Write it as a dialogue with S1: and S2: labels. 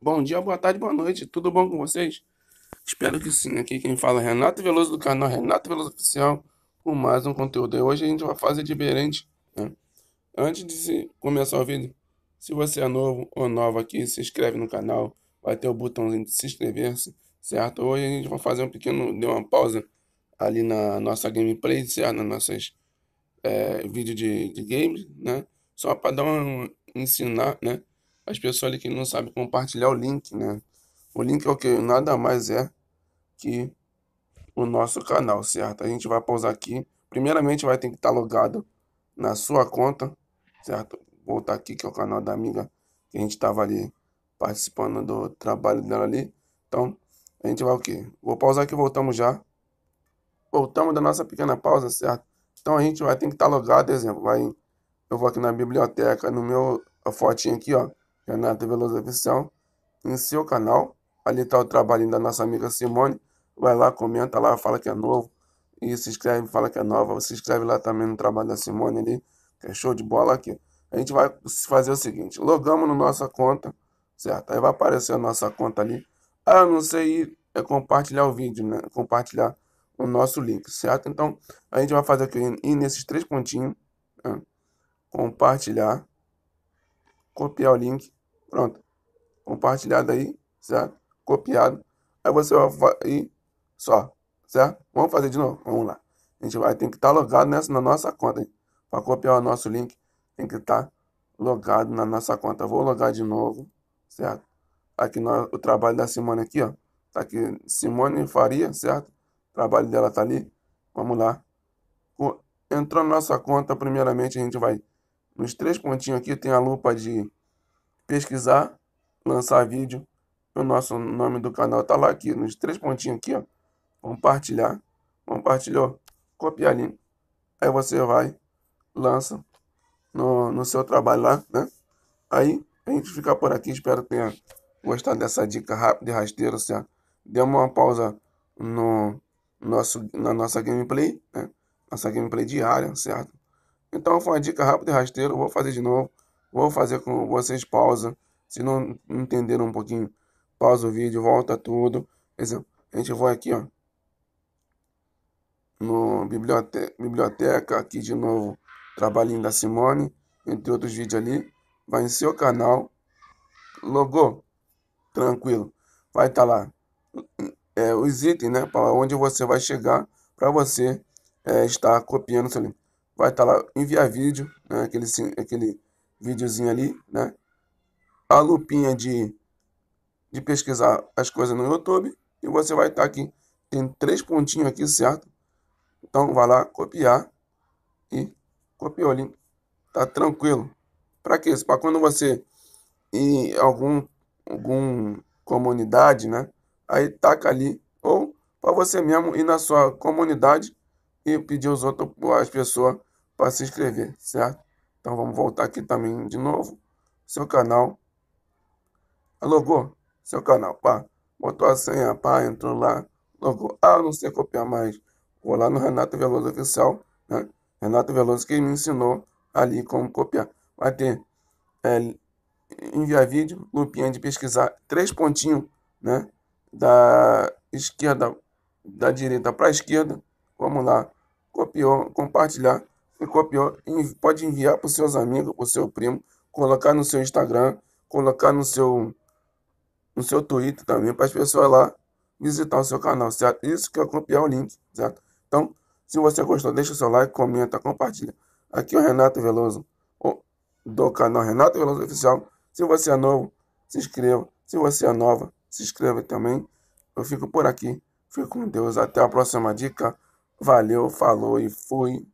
S1: Bom dia, boa tarde, boa noite. Tudo bom com vocês? Espero que sim. Aqui quem fala é Renato Veloso do canal Renato Veloso Oficial com mais um conteúdo. E hoje a gente vai fazer diferente. Né? Antes de começar o vídeo, se você é novo ou nova aqui, se inscreve no canal. Vai ter o botãozinho de se inscrever-se, certo? Hoje a gente vai fazer um pequeno... Deu uma pausa ali na nossa gameplay, certo? Nas nossas é, eh, vídeos de, de games, né? Só para dar um... ensinar, né? as pessoas ali que não sabem compartilhar o link, né? O link é o que? Nada mais é que o nosso canal, certo? A gente vai pausar aqui. Primeiramente, vai ter que estar tá logado na sua conta, certo? Voltar aqui, que é o canal da amiga que a gente estava ali participando do trabalho dela ali. Então, a gente vai o quê? Vou pausar aqui, voltamos já. Voltamos da nossa pequena pausa, certo? Então, a gente vai ter que estar tá logado, exemplo, vai... Eu vou aqui na biblioteca, no meu a fotinha aqui, ó. Renata Veloso é Oficial, em seu canal. Ali está o trabalhinho da nossa amiga Simone. Vai lá, comenta lá, fala que é novo. E se inscreve, fala que é nova. Se inscreve lá também no trabalho da Simone ali, que é show de bola aqui. A gente vai fazer o seguinte: logamos na no nossa conta, certo? Aí vai aparecer a nossa conta ali. Ah, não sei, é compartilhar o vídeo, né? Compartilhar o nosso link, certo? Então, a gente vai fazer aqui, ir nesses três pontinhos, né? compartilhar, copiar o link, Pronto. Compartilhado aí, certo? Copiado. Aí você vai e só, certo? Vamos fazer de novo? Vamos lá. A gente vai ter que estar tá logado nessa, na nossa conta. Para copiar o nosso link, tem que estar tá logado na nossa conta. Vou logar de novo, certo? Aqui no, o trabalho da Simone aqui, ó. Tá aqui, Simone Faria, certo? O trabalho dela tá ali. Vamos lá. Entrou na nossa conta, primeiramente a gente vai nos três pontinhos aqui, tem a lupa de pesquisar, lançar vídeo. O nosso nome do canal tá lá aqui, nos três pontinhos aqui, ó. Compartilhar. Compartilhou. Copiar link. Aí você vai, lança no, no seu trabalho lá, né? Aí a gente fica por aqui. Espero que tenha gostado dessa dica rápida e rasteira. Assim, certo? deu uma pausa no nosso, na nossa gameplay, né? Nossa gameplay diária, certo? Então foi uma dica rápida e rasteira. vou fazer de novo. Vou fazer com vocês pausa. Se não entenderam um pouquinho, pausa o vídeo, volta tudo. Exemplo, a gente vai aqui, ó. No biblioteca, biblioteca aqui de novo, trabalhinho da Simone, entre outros vídeos ali. Vai em seu canal, logo, tranquilo. Vai estar tá lá é, os itens, né? Para onde você vai chegar para você é, estar copiando. Vai estar tá lá enviar vídeo, né? Aquele, aquele videozinho ali, né? A lupinha de, de pesquisar as coisas no YouTube. E você vai estar tá aqui. Tem três pontinhos aqui, certo? Então vai lá, copiar. E copiou ali. Tá tranquilo. Para quê? Para quando você em algum algum comunidade, né? Aí taca ali ou para você mesmo ir na sua comunidade e pedir os outros as pessoas para se inscrever, certo? Então vamos voltar aqui também de novo. Seu canal. Alogou seu canal, pá. Botou a senha, pá, entrou lá. Logou. Ah, não sei copiar mais. Vou lá no Renato Veloso Oficial, né? Renato Veloso que me ensinou ali como copiar. Vai ter é, enviar vídeo, lupinha de pesquisar, três pontinhos, né? Da esquerda, da direita para a esquerda. Vamos lá. Copiou, compartilhar e copiou, pode enviar para os seus amigos, para o seu primo, colocar no seu Instagram, colocar no seu, no seu Twitter também, para as pessoas lá visitar o seu canal, certo? Isso que é copiar o link, certo? Então, se você gostou, deixa o seu like, comenta, compartilha. Aqui é o Renato Veloso, do canal Renato Veloso Oficial. Se você é novo, se inscreva. Se você é nova, se inscreva também. Eu fico por aqui. Fico com Deus. Até a próxima dica. Valeu, falou e fui.